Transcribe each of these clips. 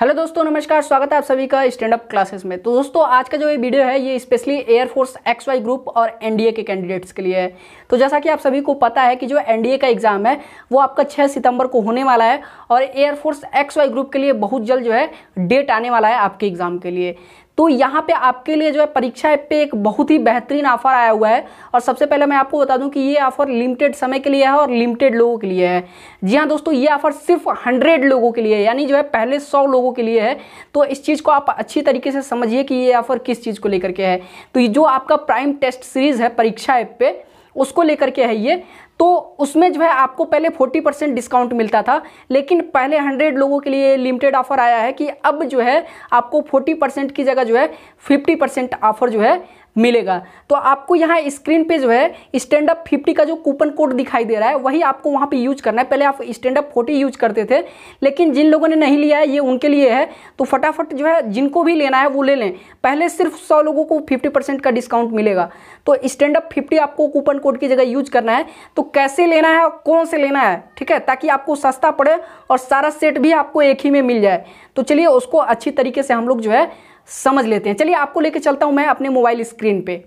hello दोस्तों नमस्कार स्वागत है आप सभी का स्टैंड अप क्लासेस में तो दोस्तों आज का जो ये वीडियो है ये specially air force X Y group और एनडीए के कैंडिडेट्स के लिए है तो जैसा कि आप सभी को पता है कि जो एनडीए का एग्ज़ाम है वो आपका 6 सितंबर को होने वाला है और एयरफोर्स एक्स वाई ग्रुप के लिए बहुत जल्द जो है डेट आने वाला है आपके एग्ज़ाम के लिए तो यहाँ पे आपके लिए जो है परीक्षा ऐप पे एक बहुत ही बेहतरीन ऑफर आया हुआ है और सबसे पहले मैं आपको बता दूं कि ये ऑफर लिमिटेड समय के लिए है और लिमिटेड लोगों के लिए है जी हाँ दोस्तों ये ऑफर सिर्फ हंड्रेड लोगों के लिए है यानी जो है पहले सौ लोगों के लिए है तो इस चीज़ को आप अच्छी तरीके से समझिए कि ये ऑफर किस चीज़ को लेकर के है तो ये जो आपका प्राइम टेस्ट सीरीज़ है परीक्षा ऐप पे उसको लेकर के है ये तो उसमें जो है आपको पहले 40 परसेंट डिस्काउंट मिलता था लेकिन पहले 100 लोगों के लिए लिमिटेड ऑफर आया है कि अब जो है आपको 40 परसेंट की जगह जो है 50 परसेंट ऑफर जो है मिलेगा तो आपको यहाँ स्क्रीन पे जो है स्टैंड अप फिफ्टी का जो कूपन कोड दिखाई दे रहा है वही आपको वहाँ पे यूज करना है पहले आप स्टैंड अप फोर्टी यूज करते थे लेकिन जिन लोगों ने नहीं लिया है ये उनके लिए है तो फटाफट जो है जिनको भी लेना है वो ले लें पहले सिर्फ सौ लोगों को फिफ्टी परसेंट का डिस्काउंट मिलेगा तो स्टैंड अप फिफ्टी आपको कूपन कोड की जगह यूज करना है तो कैसे लेना है और कौन से लेना है ठीक है ताकि आपको सस्ता पड़े और सारा सेट भी आपको एक ही में मिल जाए तो चलिए उसको अच्छी तरीके से हम लोग जो है समझ लेते हैं चलिए आपको लेके चलता हूँ मैं अपने मोबाइल स्क्रीन पर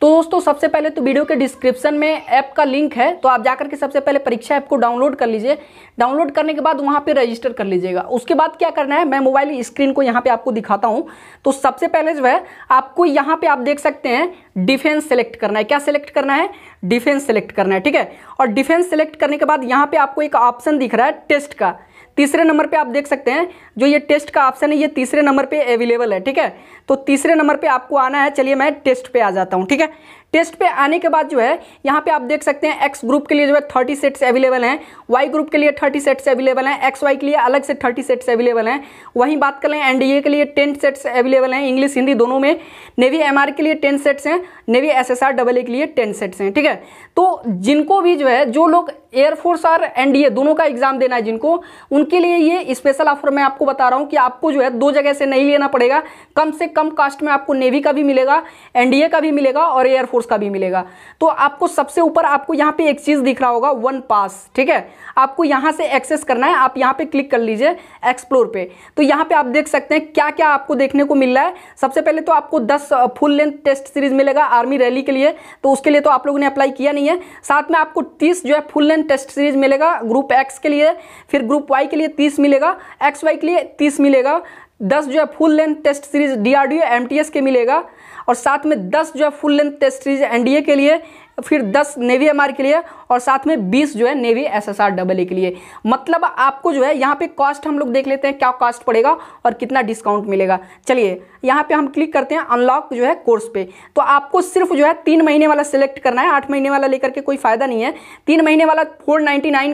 तो दोस्तों सबसे पहले तो वीडियो के डिस्क्रिप्शन में ऐप का लिंक है तो आप जाकर के सबसे पहले परीक्षा ऐप को डाउनलोड कर लीजिए डाउनलोड करने के बाद वहाँ पे रजिस्टर कर लीजिएगा उसके बाद क्या करना है मैं मोबाइल स्क्रीन को यहाँ पे आपको दिखाता हूँ तो सबसे पहले जो है आपको यहाँ पे आप देख सकते हैं डिफेंस सेलेक्ट करना है क्या सेलेक्ट करना है डिफेंस सेलेक्ट करना है ठीक है और डिफेंस सेलेक्ट करने के बाद यहाँ पे आपको एक ऑप्शन दिख रहा है टेस्ट का तीसरे नंबर पे आप देख सकते हैं जो ये टेस्ट का ऑप्शन है ये तीसरे नंबर पे अवेलेबल है ठीक है तो तीसरे नंबर पे आपको आना है चलिए मैं टेस्ट पे आ जाता हूँ ठीक है टेस्ट पे आने के बाद जो है यहाँ पे आप देख सकते हैं एक्स ग्रुप के लिए जो है थर्टी सेट्स अवेलेबल हैं वाई ग्रुप के लिए थर्टी सेट्स अवेलेबल हैं एक्स वाई के लिए अलग से थर्टी सेट्स अवेलेबल हैं वहीं बात कर लें एनडीए के लिए टेन सेट्स अवेलेबल हैं इंग्लिश हिंदी दोनों में नेवी एम के लिए टेन सेट्स हैं navy S S double A के लिए टेन सेट्स हैं ठीक है तो जिनको भी जो है जो लोग एयरफोर्स और एनडीए दोनों का एग्जाम देना है जिनको उनके लिए ये स्पेशल ऑफर मैं आपको बता रहा हूँ कि आपको जो है दो जगह से नहीं लेना पड़ेगा कम से कम कास्ट में आपको नेवी का भी मिलेगा एनडीए का भी मिलेगा और एयरफोर्स कोर्स का भी मिलेगा तो आपको सबसे ऊपर आपको यहाँ पे एक चीज़ दिख रहा होगा वन पास ठीक है आपको यहाँ से एक्सेस करना है आप यहाँ पे क्लिक कर लीजिए एक्सप्लोर पे तो यहाँ पे आप देख सकते हैं क्या क्या आपको देखने को मिल रहा है सबसे पहले तो आपको दस फुल लेंथ टेस्ट सीरीज मिलेगा आर्मी रैली के लिए तो उसके लिए तो आप लोगों ने अप्लाई किया नहीं है साथ में आपको तीस जो है फुल लेंथ टेस्ट सीरीज मिलेगा ग्रुप एक्स के लिए फिर ग्रुप वाई के लिए तीस मिलेगा एक्स वाई के लिए तीस मिलेगा दस जो है full length test series DRDO MTS के मिलेगा और साथ में दस जो है full length test series NDA के लिए फिर 10 नेवी एम के लिए और साथ में 20 जो है navy S S double A के लिए मतलब आपको जो है यहाँ पे कॉस्ट हम लोग देख लेते हैं क्या कॉस्ट पड़ेगा और कितना डिस्काउंट मिलेगा चलिए यहाँ पे हम क्लिक करते हैं अनलॉक जो है कोर्स पे तो आपको सिर्फ जो है तीन महीने वाला सिलेक्ट करना है आठ महीने वाला लेकर के कोई फ़ायदा नहीं है तीन महीने वाला फोर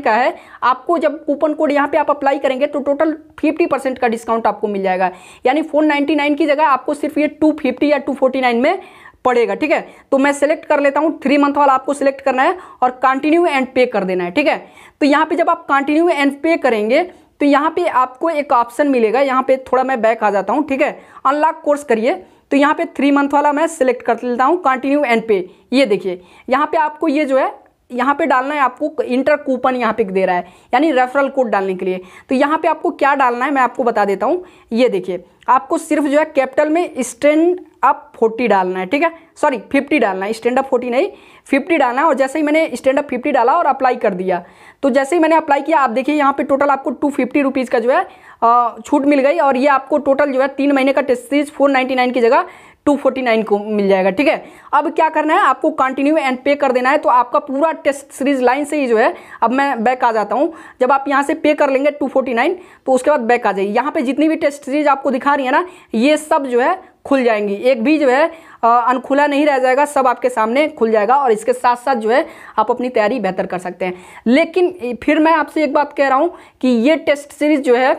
का है आपको जब कूपन कोड यहाँ पे आप अप्लाई करेंगे तो टोटल फिफ्टी का डिस्काउंट आपको मिल जाएगा यानी फोर की जगह आपको सिर्फ ये टू या टू में पड़ेगा ठीक है तो मैं सेलेक्ट कर लेता हूँ थ्री मंथ वाला आपको सिलेक्ट करना है और कंटिन्यू एंड पे कर देना है ठीक है तो यहाँ पे जब आप कंटिन्यू एंड पे करेंगे तो यहाँ पे आपको एक ऑप्शन मिलेगा यहाँ पे थोड़ा मैं बैक आ जाता हूँ ठीक है अनलॉक कोर्स करिए तो यहाँ पे थ्री मंथ वाला मैं सिलेक्ट कर लेता हूँ कंटिन्यू एंड पे ये देखिए यहाँ पे आपको ये जो है यहाँ पे डालना है आपको इंटर कूपन यहाँ पे दे रहा है यानी रेफरल कोड डालने के लिए तो यहाँ पे आपको क्या डालना है मैं आपको बता देता हूँ ये देखिए आपको सिर्फ जो है कैपिटल में स्टैंड अप फोर्टी डालना है ठीक है सॉरी फिफ्टी डालना है स्टैंड अप फोर्टी नहीं फिफ्टी डालना है और जैसे ही मैंने स्टैंड अप फिफ्टी डाला और अप्लाई कर दिया तो जैसे ही मैंने अप्लाई किया आप देखिए यहाँ पे टोटल आपको टू फिफ्टी रुपीज़ का जो है छूट मिल गई और ये आपको टोटल जो है तीन महीने का test series four ninety nine की जगह टू फोर्टी नाइन को मिल जाएगा ठीक है अब क्या करना है आपको कंटिन्यू एंड पे कर देना है तो आपका पूरा टेस्ट सीरीज लाइन से ही जो है अब मैं बैक आ जाता हूँ जब आप यहाँ से पे कर लेंगे टू फोर्टी नाइन तो उसके बाद बैक आ जाइए यहाँ पे जितनी भी टेस्ट सीरीज आपको दिखा रही है ना ये सब जो है खुल जाएंगी एक भी जो है अनखुला नहीं रह जाएगा सब आपके सामने खुल जाएगा और इसके साथ साथ जो है आप अपनी तैयारी बेहतर कर सकते हैं लेकिन फिर मैं आपसे एक बात कह रहा हूँ कि ये टेस्ट सीरीज जो है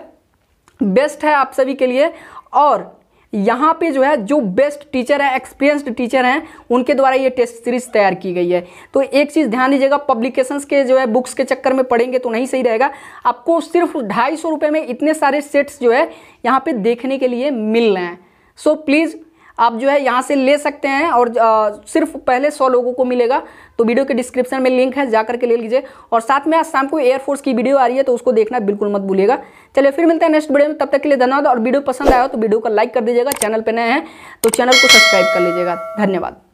बेस्ट है आप सभी के लिए और यहाँ पे जो है जो बेस्ट टीचर है एक्सपीरियंस्ड टीचर हैं उनके द्वारा ये टेस्ट सीरीज तैयार की गई है तो एक चीज़ ध्यान दीजिएगा पब्लिकेशंस के जो है बुक्स के चक्कर में पढ़ेंगे तो नहीं सही रहेगा आपको सिर्फ ढाई सौ रुपये में इतने सारे सेट्स जो है यहाँ पे देखने के लिए मिल रहे हैं सो so, प्लीज़ आप जो है यहाँ से ले सकते हैं और आ, सिर्फ पहले सौ लोगों को मिलेगा तो वीडियो के डिस्क्रिप्शन में लिंक है जा के ले लीजिए और साथ में आज शाम को एयरफोर्स की वीडियो आ रही है तो उसको देखना बिल्कुल मत भूलिएगा चलिए फिर मिलते हैं नेक्स्ट वीडियो में तब तक के लिए धन्यवाद और वीडियो पसंद आया तो वीडियो को लाइक कर दीजिएगा चैनल पर नए हैं तो चैनल को सब्सक्राइब कर लीजिएगा धन्यवाद